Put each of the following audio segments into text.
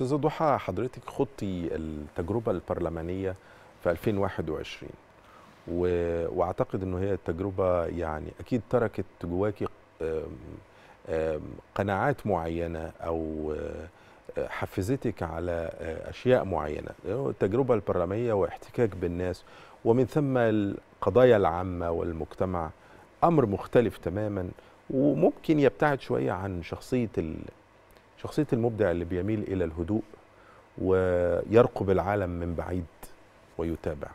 استاذ ضحى حضرتك خضتي التجربة البرلمانية في 2021 و... واعتقد انه هي التجربة يعني اكيد تركت جواكي قناعات معينة او آه، حفزتك على آه، اشياء معينة التجربة البرلمانية واحتكاك بالناس ومن ثم القضايا العامة والمجتمع امر مختلف تماما وممكن يبتعد شوية عن شخصية شخصية المبدع اللي بيميل إلى الهدوء ويرقب العالم من بعيد ويتابع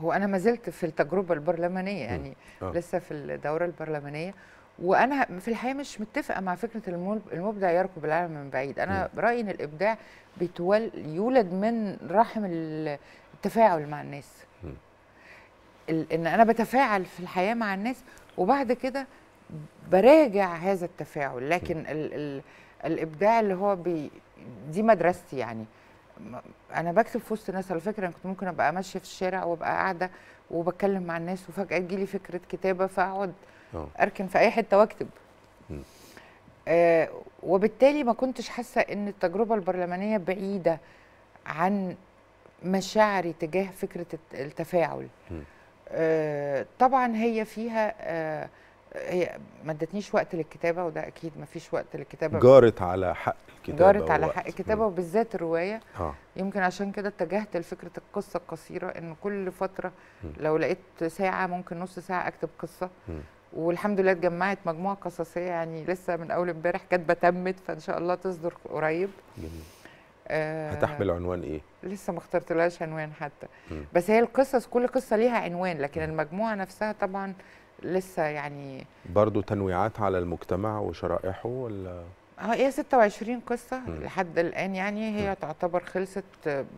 هو أنا ما زلت في التجربة البرلمانية يعني آه. لسه في الدورة البرلمانية وأنا في الحقيقة مش متفقة مع فكرة المبدع يرقب العالم من بعيد أنا م. رأيي إن الإبداع بيتول يولد من رحم التفاعل مع الناس إن أنا بتفاعل في الحياة مع الناس وبعد كده براجع هذا التفاعل لكن ال ال الابداع اللي هو بي دي مدرستي يعني انا بكتب في وسط الناس على فكره انا كنت ممكن ابقى ماشيه في الشارع وابقى قاعده وبتكلم مع الناس وفجاه تجيلي فكره كتابه فاقعد آه. اركن في اي حته واكتب آه وبالتالي ما كنتش حاسه ان التجربه البرلمانيه بعيده عن مشاعري تجاه فكره التفاعل آه طبعا هي فيها آه هي ما ادتنيش وقت للكتابه وده اكيد ما فيش وقت للكتابه جارت على حق الكتابه جارت على حق الكتابه وبالذات الروايه آه. يمكن عشان كده اتجهت لفكره القصه القصيره ان كل فتره م. لو لقيت ساعه ممكن نص ساعه اكتب قصه م. والحمد لله اتجمعت مجموعه قصصيه يعني لسه من اول امبارح كاتبه تمت فان شاء الله تصدر قريب جميل آه هتحمل عنوان ايه؟ لسه ما اخترتلهاش عنوان حتى م. بس هي القصص كل قصه ليها عنوان لكن المجموعه نفسها طبعا لسه يعني برضه تنويعات على المجتمع وشرائحه ولا اه هي 26 قصه م. لحد الان يعني هي م. تعتبر خلصت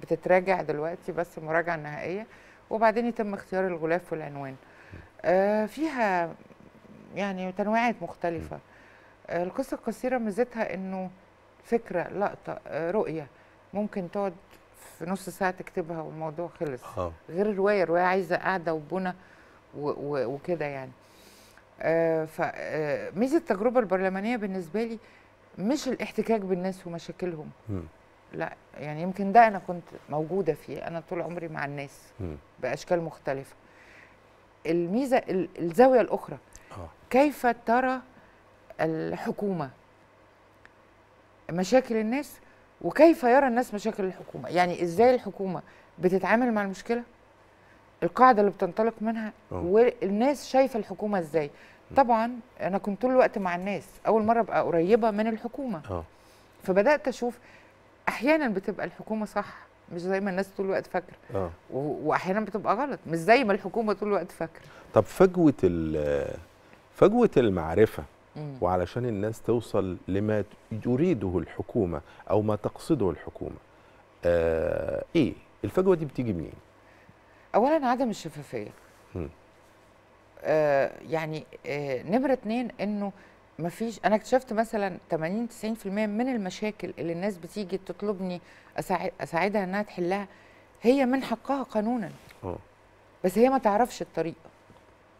بتتراجع دلوقتي بس مراجعه نهائيه وبعدين يتم اختيار الغلاف والعنوان آه فيها يعني تنويعات مختلفه آه القصه القصيره ميزتها انه فكره لقطه آه رؤيه ممكن تقعد في نص ساعه تكتبها والموضوع خلص آه. غير الروايه الروايه عايزه قاعده وبنى وكده يعني آه، فميزه آه، التجربه البرلمانيه بالنسبه لي مش الاحتكاك بالناس ومشاكلهم لا يعني يمكن ده انا كنت موجوده فيه انا طول عمري مع الناس باشكال مختلفه الميزه الزاويه الاخرى آه. كيف ترى الحكومه مشاكل الناس وكيف يرى الناس مشاكل الحكومه يعني ازاي الحكومه بتتعامل مع المشكله القاعده اللي بتنطلق منها أوه. والناس شايفه الحكومه ازاي طبعا انا كنت طول الوقت مع الناس اول مره ابقى قريبه من الحكومه أوه. فبدات اشوف احيانا بتبقى الحكومه صح مش زي ما الناس طول الوقت فاكره اه. واحيانا بتبقى غلط مش زي ما الحكومه طول الوقت فاكره طب فجوه فجوه المعرفه مم. وعلشان الناس توصل لما يريده الحكومه او ما تقصده الحكومه آه ايه الفجوه دي بتيجي منين اولا عدم الشفافيه آه يعني آه نمره اتنين انه ما فيش انا اكتشفت مثلا 80 90% من المشاكل اللي الناس بتيجي تطلبني أساعد اساعدها انها تحلها هي من حقها قانونا أوه. بس هي ما تعرفش الطريقه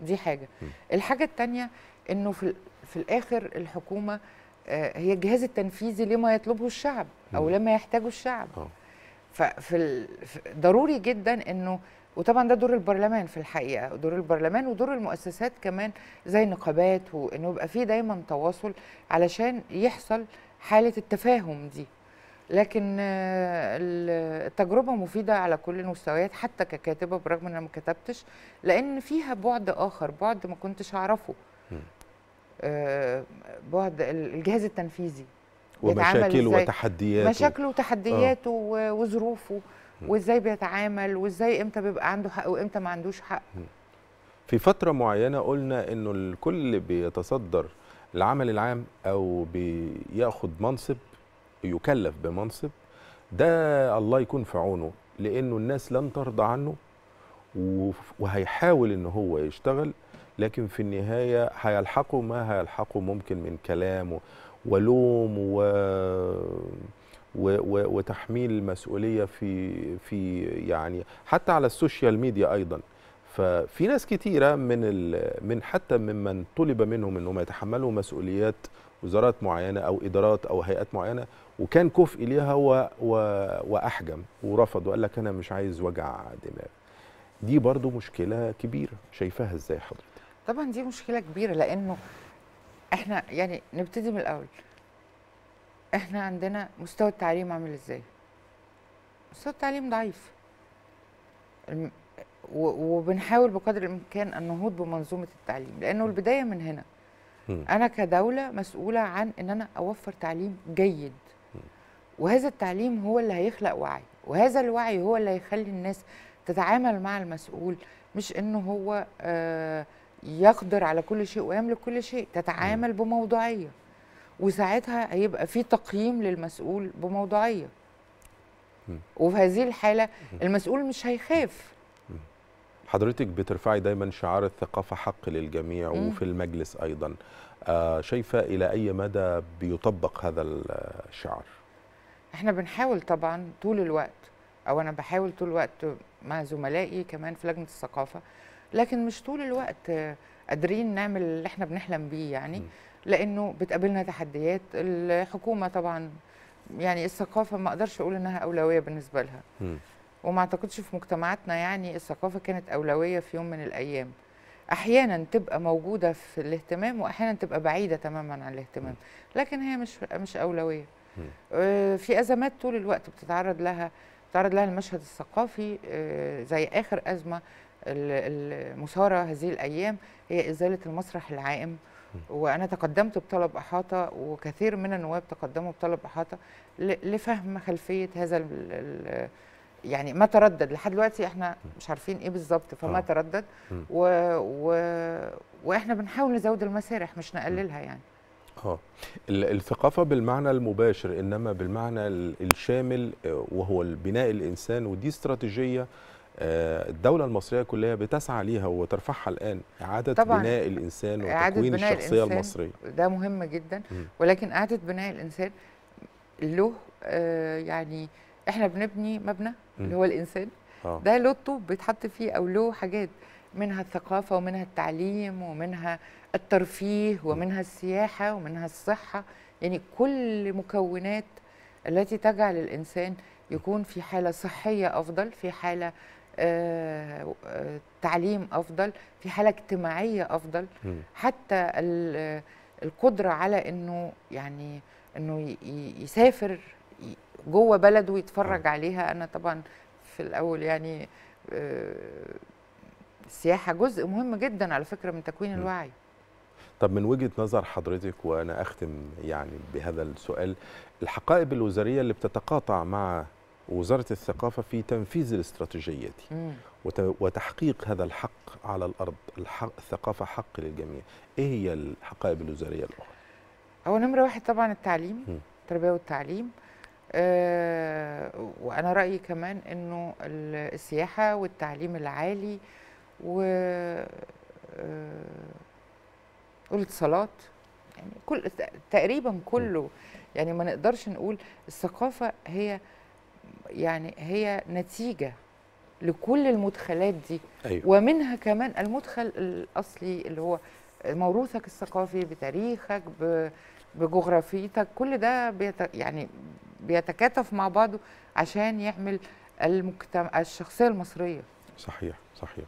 دي حاجه م. الحاجه الثانيه انه في في الاخر الحكومه آه هي الجهاز التنفيذي لما يطلبه الشعب او لما يحتاجه الشعب أوه. ففي ضروري جدا انه وطبعا ده دور البرلمان في الحقيقه دور البرلمان ودور المؤسسات كمان زي النقابات وانه يبقى في دايما تواصل علشان يحصل حاله التفاهم دي لكن آه، التجربه مفيده على كل المستويات حتى ككاتبه برغم ان انا ما كتبتش لان فيها بعد اخر بعد ما كنتش اعرفه آه، بعد الجهاز التنفيذي ومشاكله وتحدياته مشاكله وتحدياته آه. وظروفه وازاي بيتعامل وازاي امتى بيبقى عنده حق وامتى ما عندوش حق في فتره معينه قلنا انه الكل بيتصدر العمل العام او بياخد منصب يكلف بمنصب ده الله يكون في عونه لانه الناس لن ترضى عنه وهيحاول ان هو يشتغل لكن في النهايه هيلحقه ما هيلحقه ممكن من كلام ولوم و وتحميل المسؤوليه في في يعني حتى على السوشيال ميديا ايضا ففي ناس كتيره من من حتى ممن طلب منهم انهم يتحملوا مسؤوليات وزارات معينه او ادارات او هيئات معينه وكان كفء ليها و و واحجم ورفض وقال لك انا مش عايز وجع دماغ دي برضو مشكله كبيره شايفاها ازاي حضرتك طبعا دي مشكله كبيره لانه احنا يعني نبتدي من الاول احنا عندنا مستوى التعليم عامل ازاي مستوى التعليم ضعيف وبنحاول بقدر الامكان النهوض بمنظومه التعليم لانه البدايه من هنا انا كدوله مسؤوله عن ان انا اوفر تعليم جيد وهذا التعليم هو اللي هيخلق وعي وهذا الوعي هو اللي هيخلي الناس تتعامل مع المسؤول مش انه هو آه، يقدر على كل شيء ويملك كل شيء تتعامل بموضوعيه وساعتها هيبقى في تقييم للمسؤول بموضوعيه وفي هذه الحاله المسؤول مش هيخاف حضرتك بترفعي دايما شعار الثقافه حق للجميع مم. وفي المجلس ايضا آه شايفه الى اي مدى بيطبق هذا الشعار احنا بنحاول طبعا طول الوقت او انا بحاول طول الوقت مع زملائي كمان في لجنه الثقافه لكن مش طول الوقت قادرين نعمل اللي احنا بنحلم بيه يعني م. لانه بتقابلنا تحديات الحكومه طبعا يعني الثقافه ما اقدرش اقول انها اولويه بالنسبه لها وما اعتقدش في مجتمعاتنا يعني الثقافه كانت اولويه في يوم من الايام احيانا تبقى موجوده في الاهتمام واحيانا تبقى بعيده تماما عن الاهتمام لكن هي مش مش اولويه آه، في ازمات طول الوقت بتتعرض لها بتتعرض لها المشهد الثقافي آه، زي اخر ازمه المثارة هذه الأيام هي إزالة المسرح العائم وأنا تقدمت بطلب أحاطة وكثير من النواب تقدموا بطلب أحاطة لفهم خلفية هذا يعني ما تردد لحد دلوقتي احنا مش عارفين ايه بالظبط فما آه. تردد و... و... واحنا بنحاول نزود المسارح مش نقللها يعني اه الثقافه بالمعنى المباشر انما بالمعنى الشامل آه، وهو البناء الانسان ودي استراتيجيه آه، الدولة المصرية كلها بتسعى ليها وترفعها الآن إعادة بناء الإنسان وتكوين بناء الشخصية الإنسان المصرية ده مهم جدا ولكن إعادة بناء الإنسان له آه، يعني إحنا بنبني مبنى اللي هو الإنسان آه. ده له الطوب بيتحط فيه أو له حاجات منها الثقافة ومنها التعليم ومنها الترفيه ومنها السياحة ومنها الصحة يعني كل مكونات التي تجعل الإنسان يكون في حالة صحية أفضل في حالة تعليم افضل في حاله اجتماعيه افضل حتى القدره على انه يعني انه يسافر جوه بلده ويتفرج عليها انا طبعا في الاول يعني آه، السياحه جزء مهم جدا على فكره من تكوين الوعي طب من وجهه نظر حضرتك وانا اختم يعني بهذا السؤال الحقائب الوزاريه اللي بتتقاطع مع ووزارة الثقافة في تنفيذ الاستراتيجية دي وتحقيق هذا الحق على الأرض الحق الثقافة حق للجميع إيه هي الحقائب الوزارية الأخرى؟ أول نمرة واحد طبعا التعليم التربية والتعليم أه وأنا رأيي كمان أنه السياحة والتعليم العالي و آه، والاتصالات يعني كل تقريبا كله يعني ما نقدرش نقول الثقافة هي يعني هي نتيجه لكل المدخلات دي أيوة. ومنها كمان المدخل الاصلي اللي هو موروثك الثقافي بتاريخك بجغرافيتك كل ده بيت يعني بيتكاتف مع بعضه عشان يعمل المجتمع الشخصيه المصريه صحيح صحيح